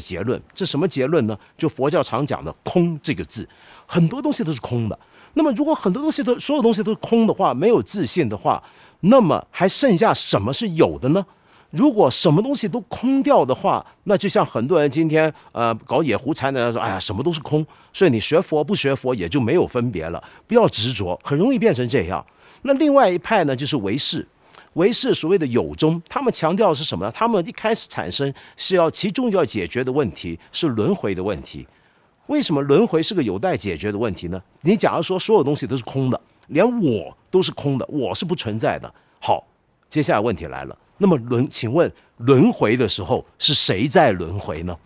结论，这什么结论呢？就佛教常讲的“空”这个字，很多东西都是空的。那么如果很多东西都、所有东西都是空的话，没有自信的话，那么还剩下什么是有的呢？如果什么东西都空掉的话，那就像很多人今天呃搞野狐禅的说，哎呀，什么都是空，所以你学佛不学佛也就没有分别了，不要执着，很容易变成这样。那另外一派呢，就是唯识。唯是所谓的有中，他们强调的是什么呢？他们一开始产生是要其中要解决的问题是轮回的问题。为什么轮回是个有待解决的问题呢？你假如说所有东西都是空的，连我都是空的，我是不存在的。好，接下来问题来了。那么轮，请问轮回的时候是谁在轮回呢？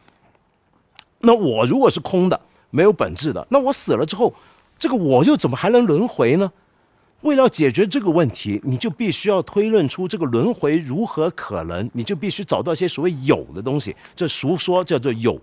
那我如果是空的，没有本质的，那我死了之后，这个我又怎么还能轮回呢？为了解决这个问题，你就必须要推论出这个轮回如何可能，你就必须找到一些所谓有的东西。这俗说叫做有，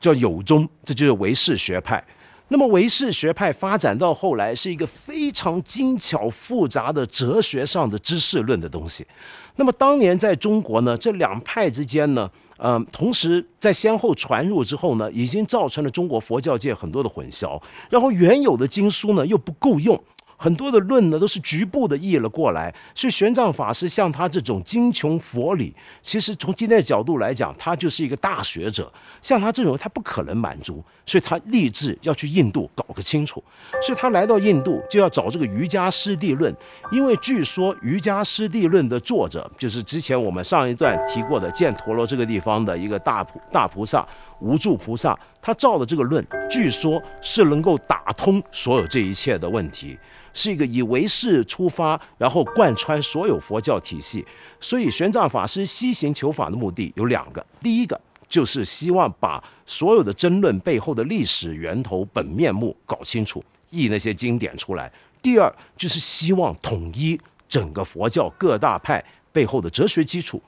叫有中，这就是唯识学派。那么唯识学派发展到后来，是一个非常精巧复杂的哲学上的知识论的东西。那么当年在中国呢，这两派之间呢，呃，同时在先后传入之后呢，已经造成了中国佛教界很多的混淆。然后原有的经书呢，又不够用。很多的论呢都是局部的译了过来，所以玄奘法师像他这种精穷佛理，其实从今天角度来讲，他就是一个大学者。像他这种，他不可能满足，所以他立志要去印度搞个清楚。所以他来到印度就要找这个瑜伽师地论，因为据说瑜伽师地论的作者就是之前我们上一段提过的建陀罗这个地方的一个大菩大菩萨。无助菩萨他造的这个论，据说，是能够打通所有这一切的问题，是一个以唯识出发，然后贯穿所有佛教体系。所以玄奘法师西行求法的目的有两个：第一个就是希望把所有的争论背后的历史源头本面目搞清楚，译那些经典出来；第二就是希望统一整个佛教各大派背后的哲学基础。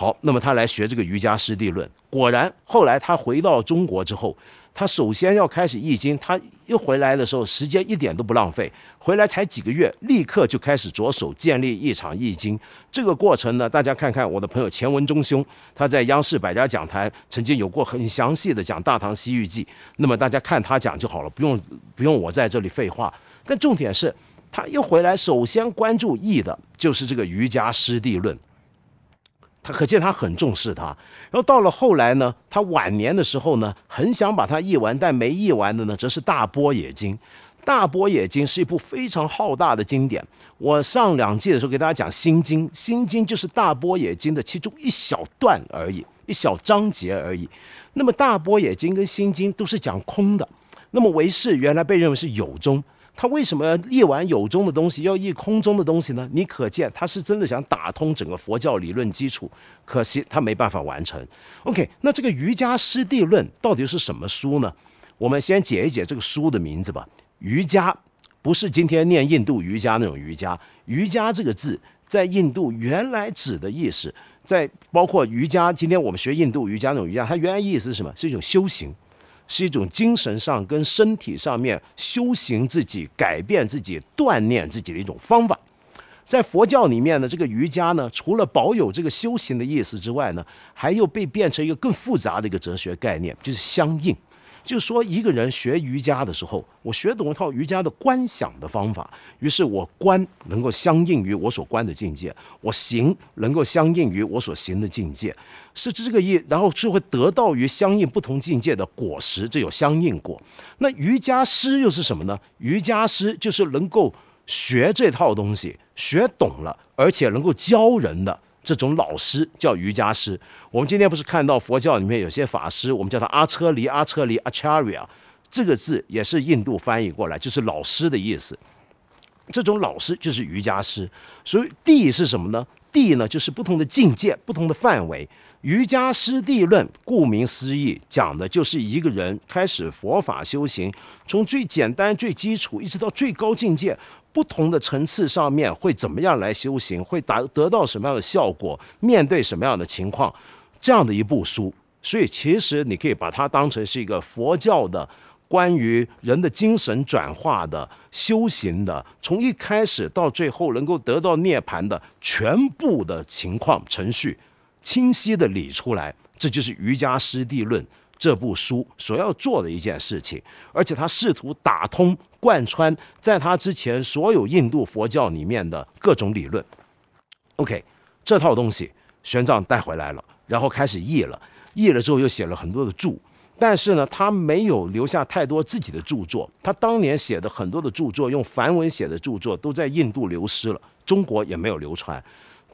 好，那么他来学这个瑜伽师地论，果然后来他回到中国之后，他首先要开始易经。他一回来的时候，时间一点都不浪费，回来才几个月，立刻就开始着手建立一场易经。这个过程呢，大家看看我的朋友钱文忠兄，他在央视百家讲坛曾经有过很详细的讲《大唐西域记》，那么大家看他讲就好了，不用不用我在这里废话。但重点是，他一回来首先关注易的，就是这个瑜伽师地论。可见他很重视他，然后到了后来呢，他晚年的时候呢，很想把它译完，但没译完的呢，则是《大波野经》。《大波野经》是一部非常浩大的经典。我上两季的时候给大家讲《心经》，《心经》就是《大波野经》的其中一小段而已，一小章节而已。那么，《大波野经》跟《心经》都是讲空的。那么，维世原来被认为是有中。他为什么译完有中的东西，要译空中的东西呢？你可见他是真的想打通整个佛教理论基础，可惜他没办法完成。OK，那这个《瑜伽师地论》到底是什么书呢？我们先解一解这个书的名字吧。瑜伽不是今天念印度瑜伽那种瑜伽，瑜伽这个字在印度原来指的意思，在包括瑜伽，今天我们学印度瑜伽那种瑜伽，它原来意思是什么？是一种修行。是一种精神上跟身体上面修行自己、改变自己、锻炼自己的一种方法，在佛教里面呢，这个瑜伽呢，除了保有这个修行的意思之外呢，还又被变成一个更复杂的一个哲学概念，就是相应，就是说一个人学瑜伽的时候，我学懂一套瑜伽的观想的方法，于是我观能够相应于我所观的境界，我行能够相应于我所行的境界。是这个意，然后是会得到于相应不同境界的果实，这有相应果。那瑜伽师又是什么呢？瑜伽师就是能够学这套东西，学懂了，而且能够教人的这种老师，叫瑜伽师。我们今天不是看到佛教里面有些法师，我们叫他阿车离阿车离阿车里啊，这个字也是印度翻译过来，就是老师的意思。这种老师就是瑜伽师。所以地是什么呢？地呢就是不同的境界，不同的范围。《瑜伽师地论》顾名思义，讲的就是一个人开始佛法修行，从最简单、最基础，一直到最高境界，不同的层次上面会怎么样来修行，会达得到什么样的效果，面对什么样的情况，这样的一部书。所以，其实你可以把它当成是一个佛教的关于人的精神转化的修行的，从一开始到最后能够得到涅槃的全部的情况程序。清晰地理出来，这就是《瑜伽师地论》这部书所要做的一件事情，而且他试图打通、贯穿在他之前所有印度佛教里面的各种理论。OK，这套东西玄奘带回来了，然后开始译了，译了之后又写了很多的注，但是呢，他没有留下太多自己的著作。他当年写的很多的著作，用梵文写的著作，都在印度流失了，中国也没有流传。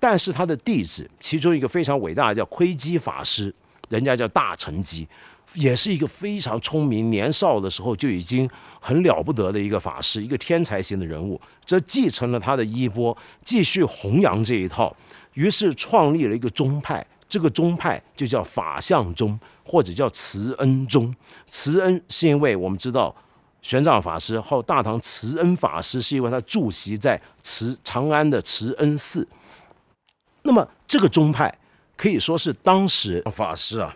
但是他的弟子，其中一个非常伟大，的叫窥基法师，人家叫大成基，也是一个非常聪明，年少的时候就已经很了不得的一个法师，一个天才型的人物。这继承了他的衣钵，继续弘扬这一套，于是创立了一个宗派，这个宗派就叫法相宗，或者叫慈恩宗。慈恩是因为我们知道，玄奘法师后，大唐慈恩法师，是因为他住席在慈长安的慈恩寺。那么这个宗派可以说是当时法师啊，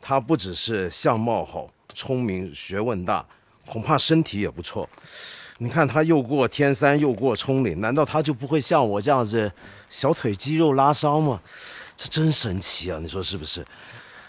他不只是相貌好、聪明、学问大，恐怕身体也不错。你看他又过天山，又过冲岭，难道他就不会像我这样子小腿肌肉拉伤吗？这真神奇啊！你说是不是？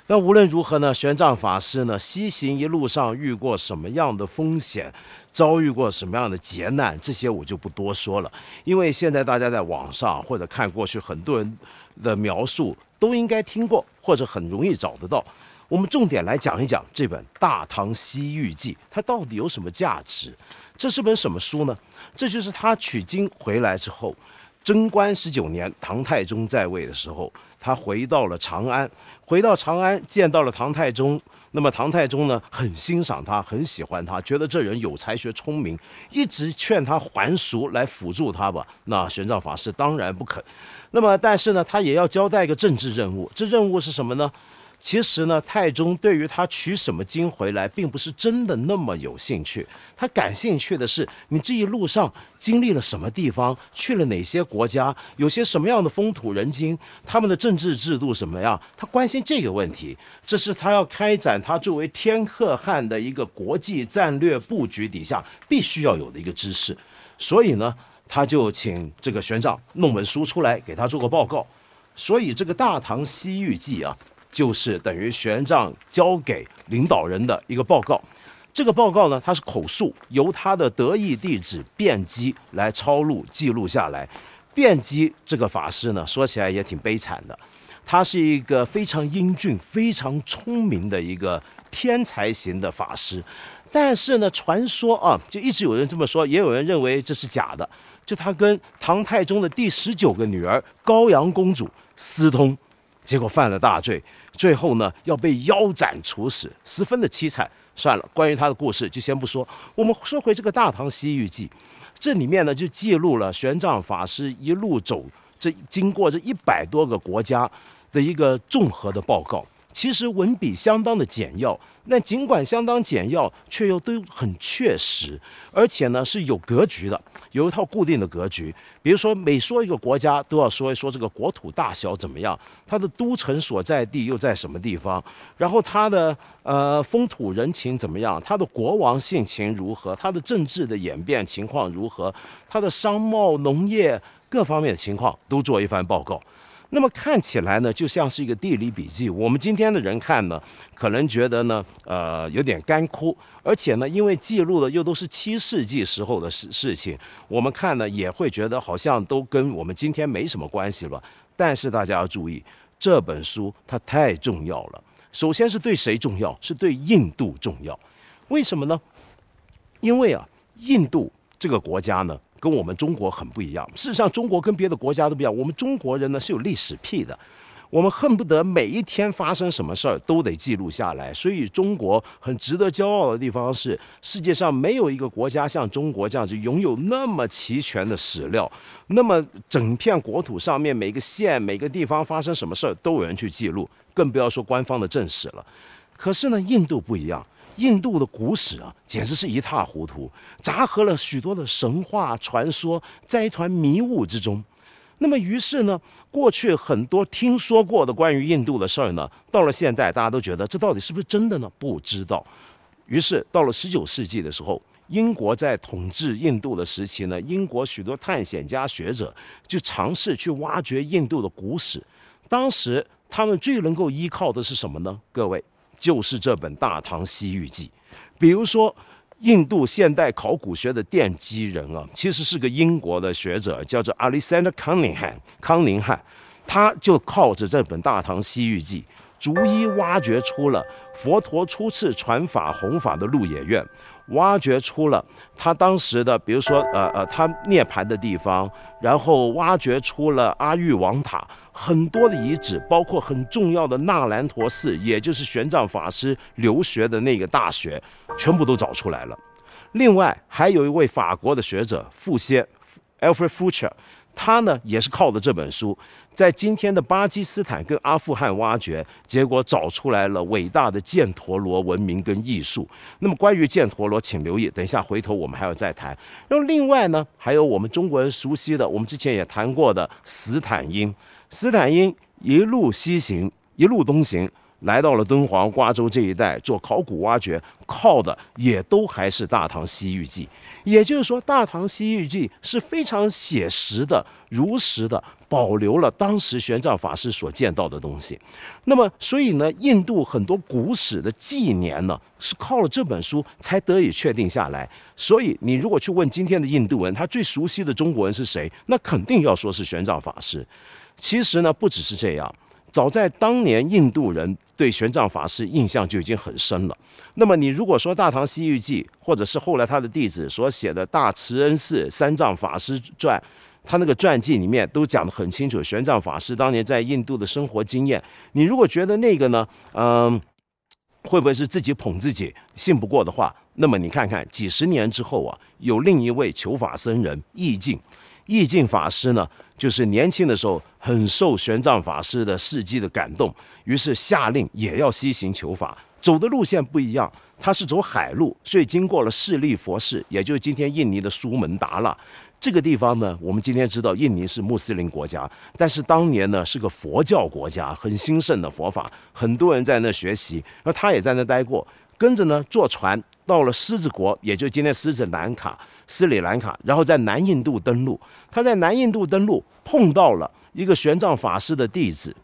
那无论如何呢，玄奘法师呢西行一路上遇过什么样的风险？遭遇过什么样的劫难，这些我就不多说了，因为现在大家在网上或者看过去很多人的描述都应该听过，或者很容易找得到。我们重点来讲一讲这本《大唐西域记》，它到底有什么价值？这是本什么书呢？这就是他取经回来之后，贞观十九年，唐太宗在位的时候，他回到了长安，回到长安见到了唐太宗。那么唐太宗呢，很欣赏他，很喜欢他，觉得这人有才学、聪明，一直劝他还俗来辅助他吧。那玄奘法师当然不肯。那么，但是呢，他也要交代一个政治任务。这任务是什么呢？其实呢，太宗对于他取什么经回来，并不是真的那么有兴趣。他感兴趣的是，你这一路上经历了什么地方，去了哪些国家，有些什么样的风土人情，他们的政治制度什么呀？他关心这个问题，这是他要开展他作为天可汗的一个国际战略布局底下必须要有的一个知识。所以呢，他就请这个玄奘弄本书出来，给他做个报告。所以这个《大唐西域记》啊。就是等于玄奘交给领导人的一个报告，这个报告呢，他是口述，由他的得意弟子辩机来抄录记录下来。辩机这个法师呢，说起来也挺悲惨的，他是一个非常英俊、非常聪明的一个天才型的法师，但是呢，传说啊，就一直有人这么说，也有人认为这是假的，就他跟唐太宗的第十九个女儿高阳公主私通。结果犯了大罪，最后呢要被腰斩处死，十分的凄惨。算了，关于他的故事就先不说。我们说回这个《大唐西域记》，这里面呢就记录了玄奘法师一路走，这经过这一百多个国家的一个综合的报告。其实文笔相当的简要，那尽管相当简要，却又都很确实，而且呢是有格局的，有一套固定的格局。比如说，每说一个国家，都要说一说这个国土大小怎么样，它的都城所在地又在什么地方，然后它的呃风土人情怎么样，它的国王性情如何，它的政治的演变情况如何，它的商贸、农业各方面的情况都做一番报告。那么看起来呢，就像是一个地理笔记。我们今天的人看呢，可能觉得呢，呃，有点干枯，而且呢，因为记录的又都是七世纪时候的事事情，我们看呢也会觉得好像都跟我们今天没什么关系了。但是大家要注意，这本书它太重要了。首先是对谁重要？是对印度重要？为什么呢？因为啊，印度这个国家呢。跟我们中国很不一样。事实上，中国跟别的国家都不一样。我们中国人呢是有历史癖的，我们恨不得每一天发生什么事儿都得记录下来。所以，中国很值得骄傲的地方是，世界上没有一个国家像中国这样子拥有那么齐全的史料。那么，整片国土上面每个县、每个地方发生什么事儿都有人去记录，更不要说官方的正史了。可是呢，印度不一样。印度的古史啊，简直是一塌糊涂，杂合了许多的神话传说，在一团迷雾之中。那么，于是呢，过去很多听说过的关于印度的事儿呢，到了现代，大家都觉得这到底是不是真的呢？不知道。于是到了十九世纪的时候，英国在统治印度的时期呢，英国许多探险家学者就尝试去挖掘印度的古史。当时他们最能够依靠的是什么呢？各位。就是这本《大唐西域记》，比如说，印度现代考古学的奠基人啊，其实是个英国的学者，叫做 Alexander Cunningham 康宁汉，他就靠着这本《大唐西域记》，逐一挖掘出了佛陀初次传法弘法的鹿野苑，挖掘出了他当时的，比如说，呃呃，他涅槃的地方，然后挖掘出了阿育王塔。很多的遗址，包括很重要的纳兰陀寺，也就是玄奘法师留学的那个大学，全部都找出来了。另外，还有一位法国的学者富歇 （Alfred f u c h e 他呢也是靠着这本书，在今天的巴基斯坦跟阿富汗挖掘，结果找出来了伟大的犍陀罗文明跟艺术。那么关于犍陀罗，请留意，等一下回头我们还要再谈。然后另外呢，还有我们中国人熟悉的，我们之前也谈过的斯坦因。斯坦因一路西行，一路东行，来到了敦煌、瓜州这一带做考古挖掘，靠的也都还是《大唐西域记》。也就是说，《大唐西域记》是非常写实的、如实的保留了当时玄奘法师所见到的东西。那么，所以呢，印度很多古史的纪年呢，是靠了这本书才得以确定下来。所以，你如果去问今天的印度人，他最熟悉的中国人是谁，那肯定要说是玄奘法师。其实呢，不只是这样。早在当年，印度人对玄奘法师印象就已经很深了。那么，你如果说《大唐西域记》，或者是后来他的弟子所写的《大慈恩寺三藏法师传》，他那个传记里面都讲得很清楚，玄奘法师当年在印度的生活经验。你如果觉得那个呢，嗯，会不会是自己捧自己？信不过的话，那么你看看几十年之后啊，有另一位求法僧人易净。意境法师呢，就是年轻的时候很受玄奘法师的事迹的感动，于是下令也要西行求法。走的路线不一样，他是走海路，所以经过了势利佛寺，也就是今天印尼的苏门答腊这个地方呢。我们今天知道印尼是穆斯林国家，但是当年呢是个佛教国家，很兴盛的佛法，很多人在那学习，而他也在那待过。跟着呢坐船到了狮子国，也就今天狮子兰卡。斯里兰卡，然后在南印度登陆。他在南印度登陆，碰到了一个玄奘法师的弟子，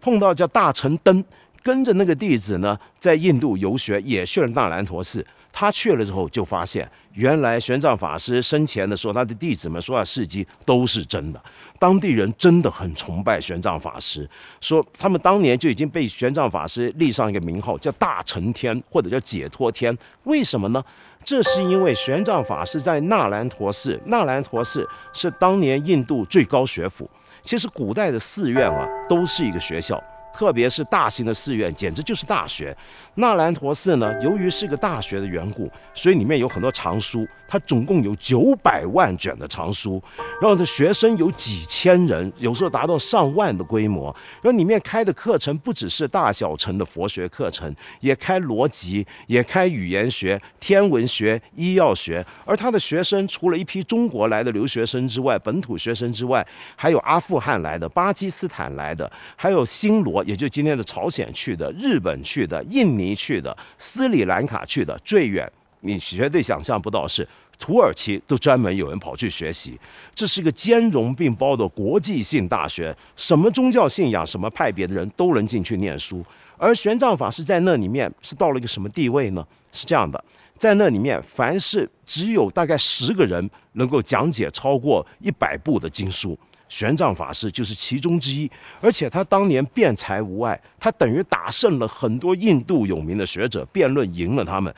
碰到叫大成登，跟着那个弟子呢，在印度游学，也去了那兰陀寺。他去了之后，就发现原来玄奘法师生前的时候，他的弟子们说的事迹都是真的。当地人真的很崇拜玄奘法师，说他们当年就已经被玄奘法师立上一个名号，叫大乘天或者叫解脱天。为什么呢？这是因为玄奘法师在那兰陀寺，那兰陀寺是当年印度最高学府。其实古代的寺院啊，都是一个学校。特别是大型的寺院，简直就是大学。纳兰陀寺呢，由于是个大学的缘故，所以里面有很多藏书，它总共有九百万卷的藏书。然后的学生有几千人，有时候达到上万的规模。然后里面开的课程不只是大小乘的佛学课程，也开逻辑，也开语言学、天文学、医药学。而他的学生除了一批中国来的留学生之外，本土学生之外，还有阿富汗来的、巴基斯坦来的，还有新罗。也就今天的朝鲜去的、日本去的、印尼去的、斯里兰卡去的，最远你绝对想象不到是土耳其，都专门有人跑去学习。这是一个兼容并包的国际性大学，什么宗教信仰、什么派别的人，都能进去念书。而玄奘法师在那里面是到了一个什么地位呢？是这样的，在那里面，凡是只有大概十个人能够讲解超过一百部的经书。玄奘法师就是其中之一，而且他当年辩才无碍，他等于打胜了很多印度有名的学者辩论，赢了他们，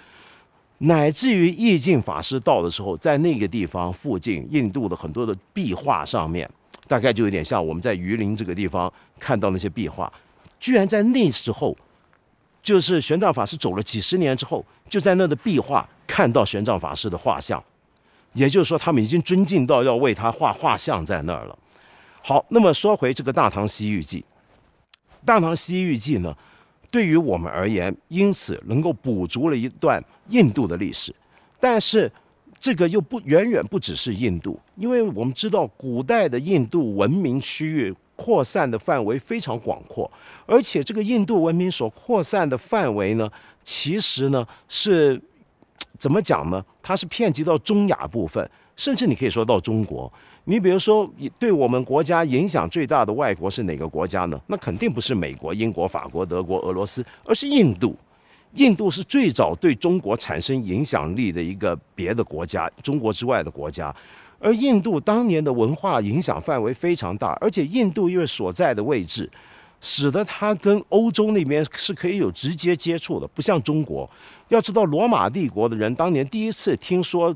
乃至于意境法师到的时候，在那个地方附近，印度的很多的壁画上面，大概就有点像我们在榆林这个地方看到那些壁画，居然在那时候，就是玄奘法师走了几十年之后，就在那的壁画看到玄奘法师的画像，也就是说，他们已经尊敬到要为他画画像在那儿了。好，那么说回这个《大唐西域记》，《大唐西域记》呢，对于我们而言，因此能够补足了一段印度的历史。但是，这个又不远远不只是印度，因为我们知道古代的印度文明区域扩散的范围非常广阔，而且这个印度文明所扩散的范围呢，其实呢是怎么讲呢？它是遍及到中亚部分。甚至你可以说到中国，你比如说对我们国家影响最大的外国是哪个国家呢？那肯定不是美国、英国、法国、德国、俄罗斯，而是印度。印度是最早对中国产生影响力的一个别的国家，中国之外的国家。而印度当年的文化影响范围非常大，而且印度因为所在的位置，使得它跟欧洲那边是可以有直接接触的，不像中国。要知道，罗马帝国的人当年第一次听说。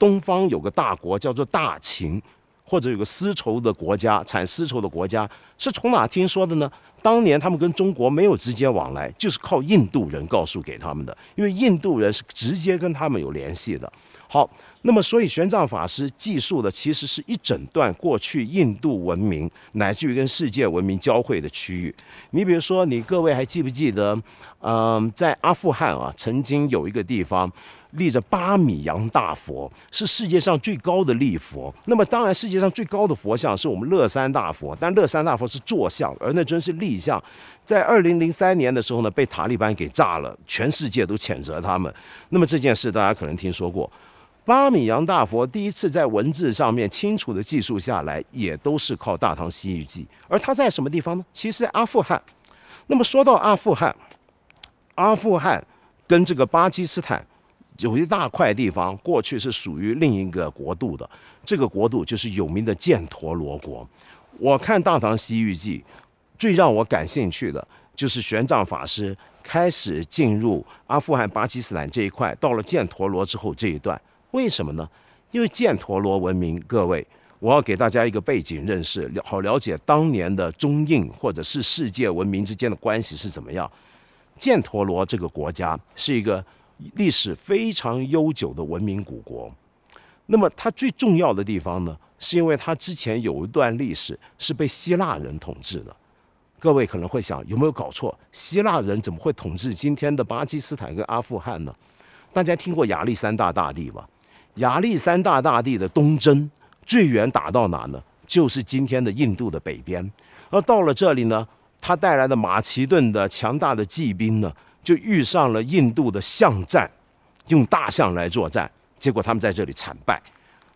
东方有个大国叫做大秦，或者有个丝绸的国家、产丝绸的国家是从哪听说的呢？当年他们跟中国没有直接往来，就是靠印度人告诉给他们的，因为印度人是直接跟他们有联系的。好，那么所以玄奘法师记述的其实是一整段过去印度文明乃至于跟世界文明交汇的区域。你比如说，你各位还记不记得，嗯，在阿富汗啊，曾经有一个地方立着八米洋大佛，是世界上最高的立佛。那么当然，世界上最高的佛像是我们乐山大佛，但乐山大佛是坐像，而那尊是立像，在二零零三年的时候呢，被塔利班给炸了，全世界都谴责他们。那么这件事大家可能听说过。巴米扬大佛第一次在文字上面清楚的记述下来，也都是靠《大唐西域记》，而它在什么地方呢？其实阿富汗。那么说到阿富汗，阿富汗跟这个巴基斯坦有一大块地方，过去是属于另一个国度的，这个国度就是有名的犍陀罗国。我看《大唐西域记》，最让我感兴趣的就是玄奘法师开始进入阿富汗、巴基斯坦这一块，到了犍陀罗之后这一段。为什么呢？因为犍陀罗文明，各位，我要给大家一个背景认识，好了解当年的中印或者是世界文明之间的关系是怎么样。犍陀罗这个国家是一个历史非常悠久的文明古国。那么它最重要的地方呢，是因为它之前有一段历史是被希腊人统治的。各位可能会想，有没有搞错？希腊人怎么会统治今天的巴基斯坦跟阿富汗呢？大家听过亚历山大大帝吗？亚历山大大帝的东征最远打到哪呢？就是今天的印度的北边。而到了这里呢，他带来的马其顿的强大的骑兵呢，就遇上了印度的象战，用大象来作战，结果他们在这里惨败。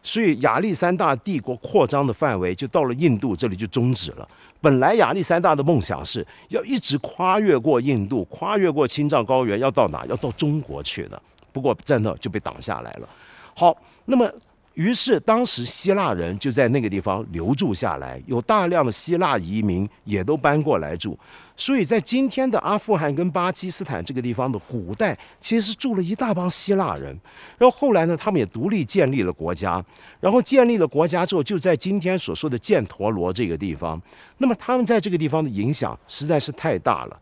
所以亚历山大帝国扩张的范围就到了印度这里就终止了。本来亚历山大的梦想是要一直跨越过印度，跨越过青藏高原，要到哪？要到中国去的。不过在那就被挡下来了。好，那么于是当时希腊人就在那个地方留住下来，有大量的希腊移民也都搬过来住，所以在今天的阿富汗跟巴基斯坦这个地方的古代，其实是住了一大帮希腊人。然后后来呢，他们也独立建立了国家，然后建立了国家之后，就在今天所说的犍陀罗这个地方，那么他们在这个地方的影响实在是太大了，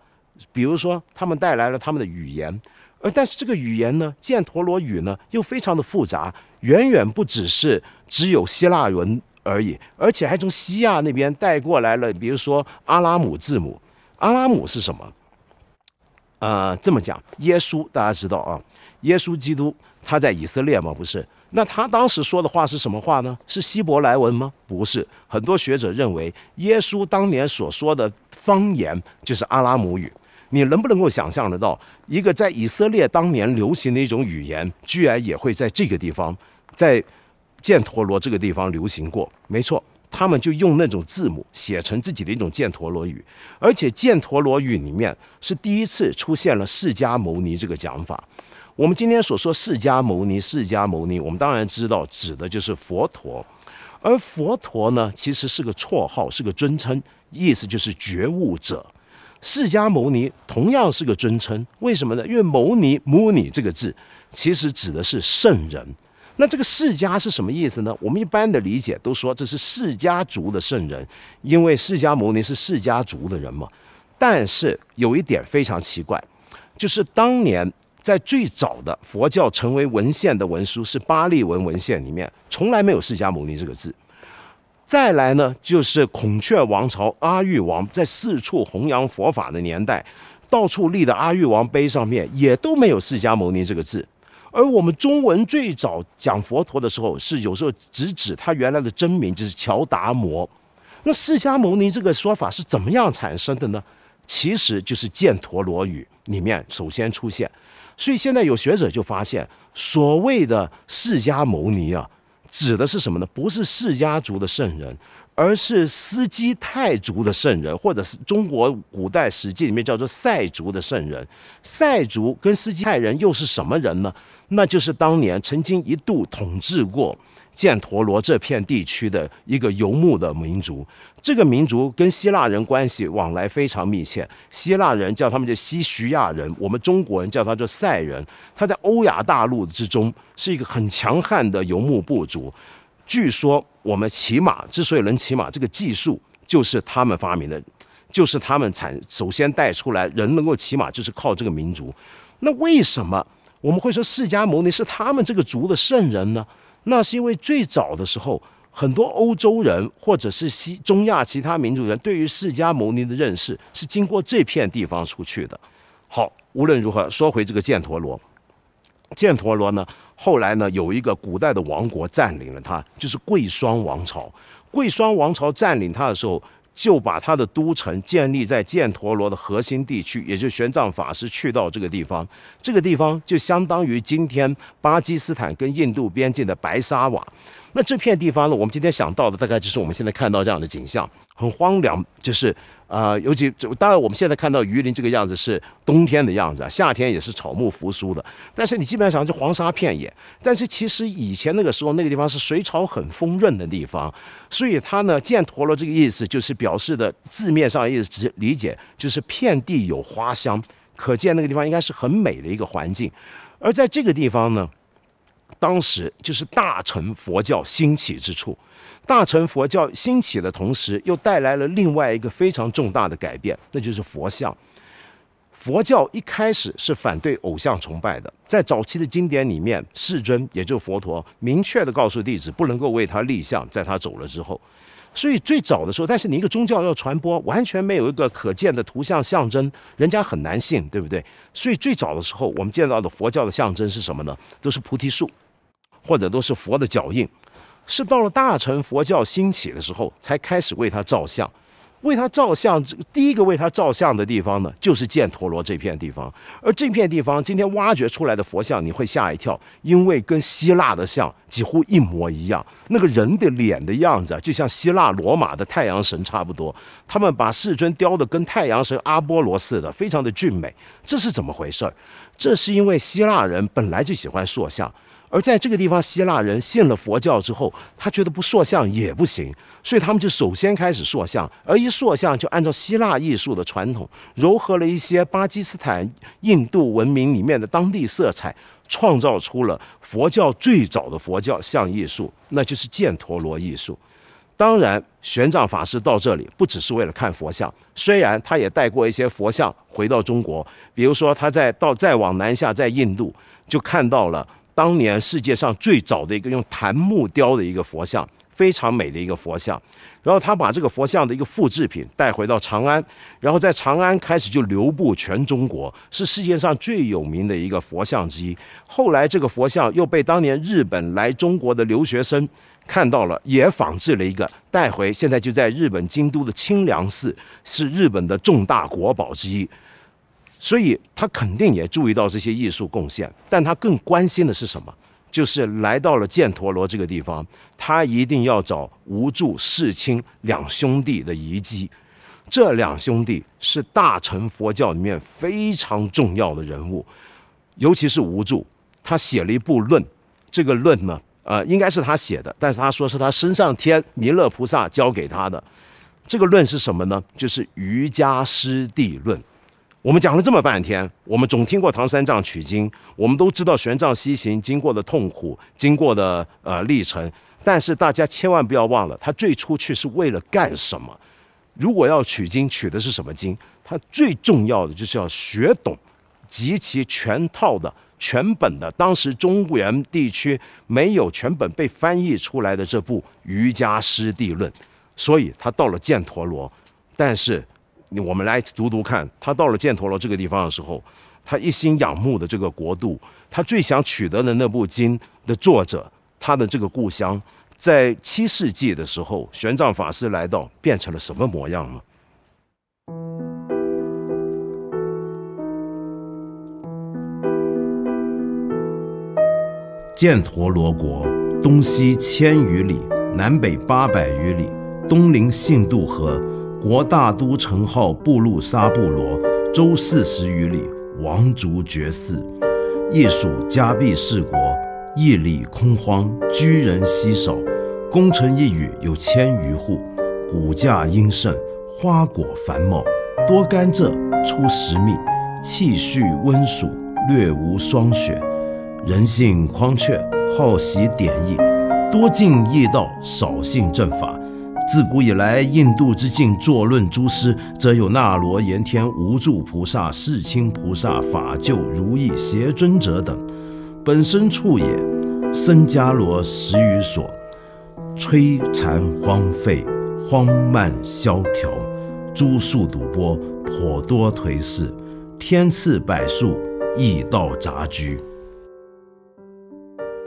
比如说他们带来了他们的语言。而但是这个语言呢，犍陀罗语呢又非常的复杂，远远不只是只有希腊文而已，而且还从西亚那边带过来了。比如说阿拉姆字母，阿拉姆是什么？呃，这么讲，耶稣大家知道啊，耶稣基督他在以色列吗？不是。那他当时说的话是什么话呢？是希伯来文吗？不是。很多学者认为，耶稣当年所说的方言就是阿拉姆语。你能不能够想象得到，一个在以色列当年流行的一种语言，居然也会在这个地方，在犍陀罗这个地方流行过？没错，他们就用那种字母写成自己的一种犍陀罗语，而且犍陀罗语里面是第一次出现了释迦牟尼这个讲法。我们今天所说释迦牟尼、释迦牟尼，我们当然知道指的就是佛陀，而佛陀呢，其实是个绰号，是个尊称，意思就是觉悟者。释迦牟尼同样是个尊称，为什么呢？因为牟尼、牟尼这个字，其实指的是圣人。那这个释迦是什么意思呢？我们一般的理解都说这是释迦族的圣人，因为释迦牟尼是释迦族的人嘛。但是有一点非常奇怪，就是当年在最早的佛教成为文献的文书是巴利文文献里面，从来没有释迦牟尼这个字。再来呢，就是孔雀王朝阿育王在四处弘扬佛法的年代，到处立的阿育王碑上面也都没有“释迦牟尼”这个字。而我们中文最早讲佛陀的时候，是有时候直指他原来的真名，就是乔达摩。那“释迦牟尼”这个说法是怎么样产生的呢？其实就是犍陀罗语里面首先出现。所以现在有学者就发现，所谓的“释迦牟尼”啊。指的是什么呢？不是释迦族的圣人，而是斯基泰族的圣人，或者是中国古代史记里面叫做塞族的圣人。塞族跟斯基泰人又是什么人呢？那就是当年曾经一度统治过。犍陀罗这片地区的一个游牧的民族，这个民族跟希腊人关系往来非常密切。希腊人叫他们叫西徐亚人，我们中国人叫他叫塞人。他在欧亚大陆之中是一个很强悍的游牧部族。据说我们骑马之所以能骑马，这个技术就是他们发明的，就是他们产首先带出来人能够骑马，就是靠这个民族。那为什么我们会说释迦牟尼是他们这个族的圣人呢？那是因为最早的时候，很多欧洲人或者是西中亚其他民族人对于释迦牟尼的认识是经过这片地方出去的。好，无论如何，说回这个犍陀罗，犍陀罗呢，后来呢有一个古代的王国占领了它，就是贵霜王朝。贵霜王朝占领它的时候。就把他的都城建立在犍陀罗的核心地区，也就是玄奘法师去到这个地方，这个地方就相当于今天巴基斯坦跟印度边境的白沙瓦。那这片地方呢？我们今天想到的大概就是我们现在看到这样的景象，很荒凉。就是啊，尤其当然我们现在看到榆林这个样子是冬天的样子，夏天也是草木扶疏的。但是你基本上是黄沙片野。但是其实以前那个时候那个地方是水草很丰润的地方，所以它呢“见陀罗”这个意思就是表示的字面上意思理解就是遍地有花香，可见那个地方应该是很美的一个环境。而在这个地方呢？当时就是大乘佛教兴起之处，大乘佛教兴起的同时，又带来了另外一个非常重大的改变，那就是佛像。佛教一开始是反对偶像崇拜的，在早期的经典里面，世尊也就是佛陀明确的告诉弟子，不能够为他立像，在他走了之后。所以最早的时候，但是你一个宗教要传播，完全没有一个可见的图像象征，人家很难信，对不对？所以最早的时候，我们见到的佛教的象征是什么呢？都是菩提树。或者都是佛的脚印，是到了大乘佛教兴起的时候，才开始为他照相。为他这个第一个为他照相的地方呢，就是犍陀罗这片地方。而这片地方今天挖掘出来的佛像，你会吓一跳，因为跟希腊的像几乎一模一样，那个人的脸的样子，就像希腊罗马的太阳神差不多。他们把世尊雕的跟太阳神阿波罗似的，非常的俊美。这是怎么回事？这是因为希腊人本来就喜欢塑像。而在这个地方，希腊人信了佛教之后，他觉得不塑像也不行，所以他们就首先开始塑像。而一塑像，就按照希腊艺术的传统，糅合了一些巴基斯坦、印度文明里面的当地色彩，创造出了佛教最早的佛教像艺术，那就是犍陀罗艺术。当然，玄奘法师到这里不只是为了看佛像，虽然他也带过一些佛像回到中国，比如说他在到再往南下，在印度就看到了。当年世界上最早的一个用檀木雕的一个佛像，非常美的一个佛像。然后他把这个佛像的一个复制品带回到长安，然后在长安开始就流布全中国，是世界上最有名的一个佛像之一。后来这个佛像又被当年日本来中国的留学生看到了，也仿制了一个带回，现在就在日本京都的清凉寺，是日本的重大国宝之一。所以他肯定也注意到这些艺术贡献，但他更关心的是什么？就是来到了犍陀罗这个地方，他一定要找无著世亲两兄弟的遗迹。这两兄弟是大乘佛教里面非常重要的人物，尤其是无著，他写了一部论。这个论呢，呃，应该是他写的，但是他说是他身上天弥勒菩萨教给他的。这个论是什么呢？就是《瑜伽师地论》。我们讲了这么半天，我们总听过唐三藏取经，我们都知道玄奘西行经过的痛苦、经过的呃历程，但是大家千万不要忘了，他最初去是为了干什么？如果要取经，取的是什么经？他最重要的就是要学懂及其全套的全本的当时中原地区没有全本被翻译出来的这部《瑜伽师地论》，所以他到了犍陀罗，但是。我们来读读看，他到了犍陀罗这个地方的时候，他一心仰慕的这个国度，他最想取得的那部经的作者，他的这个故乡，在七世纪的时候，玄奘法师来到，变成了什么模样呢？犍陀罗国东西千余里，南北八百余里，东临信度河。国大都城号布鲁沙布罗，州四十余里，王族绝嗣，亦属加毕氏国。邑里空荒，居人稀少。宫城一宇有千余户，骨架阴盛，花果繁茂，多甘蔗，出十蜜。气序温暑，略无霜雪。人性犷却，好习典义，多敬易道，少信正法。自古以来，印度之境坐论诸师，则有那罗延天、无著菩萨、世亲菩萨、法救如意邪尊者等，本身处也。僧伽罗十余所，摧残荒废，荒漫萧条，诸树赌博颇多颓势，天赐柏树易道杂居。